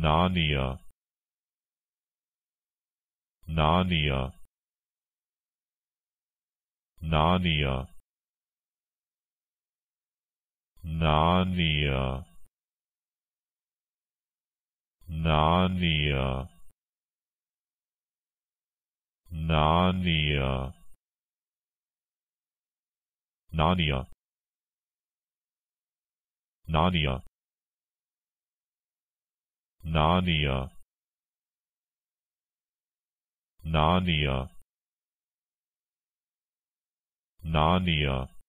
Narnia Narnia Narnia Narnia Narnia Narnia Narnia Narnia Narnia Narnia Narnia